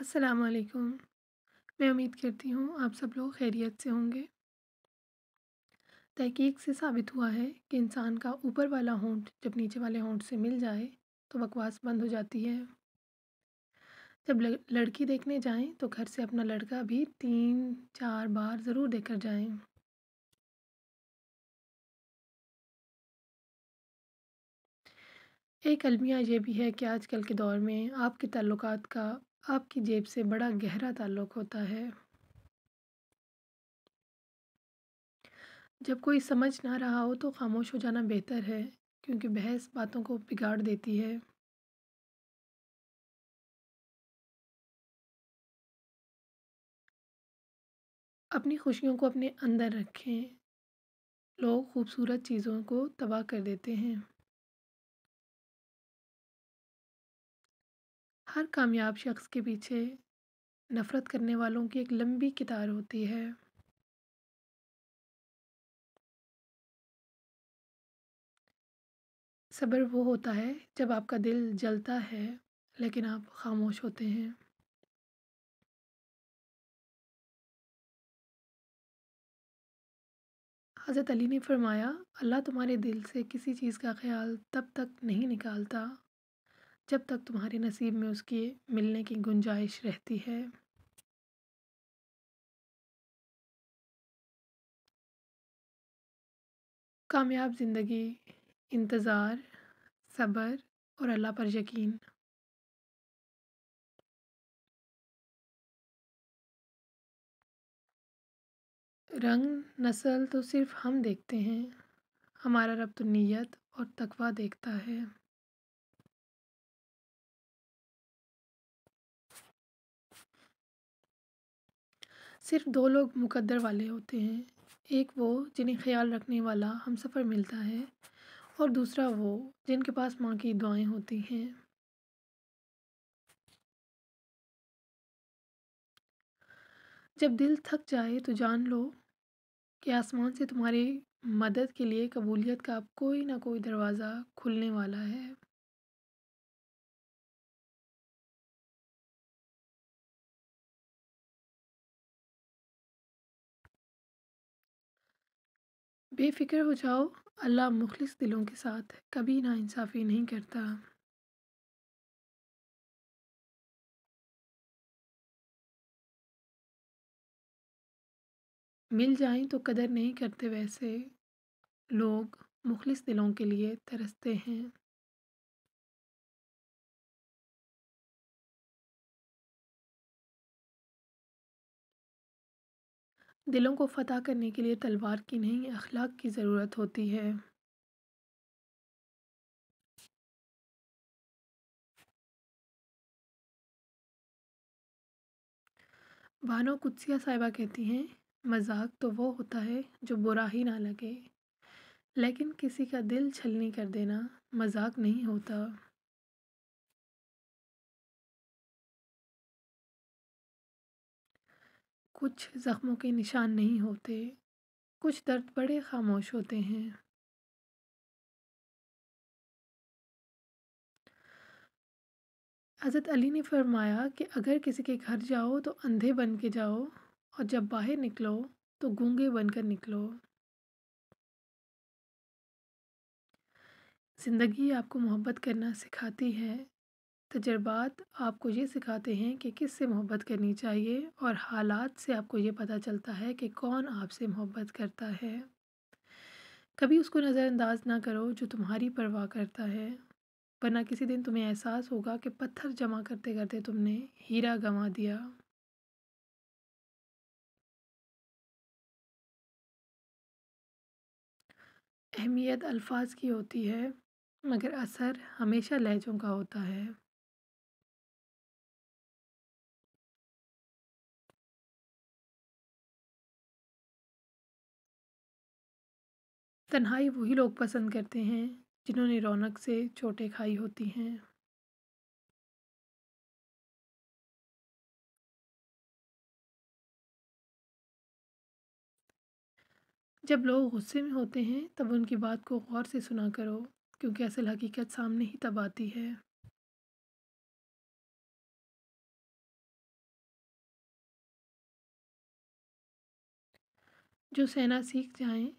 अस्सलाम वालेकुम मैं उम्मीद करती हूँ आप सब लोग खैरियत से होंगे तहकीक से साबित हुआ है कि इंसान का ऊपर वाला होंठ जब नीचे वाले होंठ से मिल जाए तो बकवास बंद हो जाती है जब लड़की देखने जाएं तो घर से अपना लड़का भी तीन चार बार ज़रूर देकर जाएं एक अलमिया ये भी है कि आजकल के दौर में आपके तल्लुकात का आपकी जेब से बड़ा गहरा ताल्लुक होता है जब कोई समझ ना रहा हो तो खामोश हो जाना बेहतर है क्योंकि बहस बातों को बिगाड़ देती है अपनी खुशियों को अपने अंदर रखें लोग खूबसूरत चीज़ों को तबाह कर देते हैं हर कामयाब शख्स के पीछे नफ़रत करने वालों की एक लंबी कतार होती है सब्र वो होता है जब आपका दिल जलता है लेकिन आप खामोश होते हैं हज़रत अली ने फरमाया अल्लाह तुम्हारे दिल से किसी चीज़ का ख्याल तब तक नहीं निकालता जब तक तुम्हारे नसीब में उसके मिलने की गुंजाइश रहती है कामयाब ज़िंदगी इंतज़ार सब्र और अल्लाह पर यकीन रंग नस्ल तो सिर्फ हम देखते हैं हमारा रब तो नीयत और तकवा देखता है सिर्फ दो लोग मुकद्दर वाले होते हैं एक वो जिन्हें ख्याल रखने वाला हम सफ़र मिलता है और दूसरा वो जिनके पास माँ की दुआएं होती हैं जब दिल थक जाए तो जान लो कि आसमान से तुम्हारी मदद के लिए कबूलियत का कोई ना कोई दरवाज़ा खुलने वाला है बेफ़िक्र हो जाओ अल्लाह मुखलिस दिलों के साथ कभी ना इंसाफ़ी नहीं करता मिल जाएं तो कदर नहीं करते वैसे लोग मुखलिस दिलों के लिए तरसते हैं दिलों को फ़तह करने के लिए तलवार की नहीं अखलाक की ज़रूरत होती है बानो कुत्सिया साहिबा कहती हैं मजाक तो वो होता है जो बुरा ही ना लगे लेकिन किसी का दिल छलनी कर देना मजाक नहीं होता कुछ ज़ख्मों के निशान नहीं होते कुछ दर्द बड़े खामोश होते हैं हज़रत अली ने फरमाया कि अगर किसी के घर जाओ तो अंधे बन के जाओ और जब बाहर निकलो तो गूंगे बनकर निकलो ज़िंदगी आपको मोहब्बत करना सिखाती है तजर्बात आपको ये सिखाते हैं कि किस से मोहब्बत करनी चाहिए और हालात से आपको ये पता चलता है कि कौन आपसे मोहब्बत करता है कभी उसको नज़रअंदाज ना करो जो तुम्हारी परवाह करता है वरना किसी दिन तुम्हें एहसास होगा कि पत्थर जमा करते करते तुमने हीरा गंवा दिया अहमियत अल्फाज की होती है मगर असर हमेशा लहजों का होता है तन्हाई वही लोग पसंद करते हैं जिन्होंने रौनक से चोटें खाई होती हैं जब लोग गुस्से में होते हैं तब उनकी बात को गौर से सुना करो क्योंकि असल हकीकत सामने ही तब आती है जो सेना सीख जाएं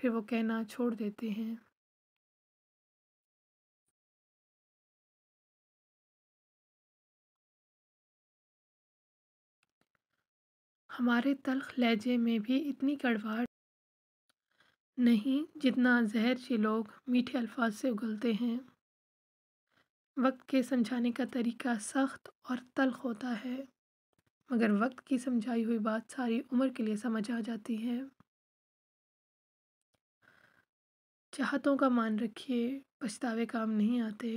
फिर वो कहना छोड़ देते हैं हमारे तलख लहजे में भी इतनी कड़वाहट नहीं जितना जहर से लोग मीठे अल्फाज से उगलते हैं वक्त के समझाने का तरीका सख्त और तलख होता है मगर वक्त की समझाई हुई बात सारी उम्र के लिए समझ आ जाती है चाहतों का मान रखिए पछतावे काम नहीं आते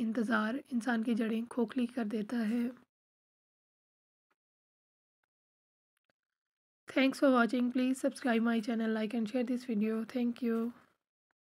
इंतज़ार इंसान की जड़ें खोखली कर देता है thanks for watching please subscribe my channel like and share this video thank you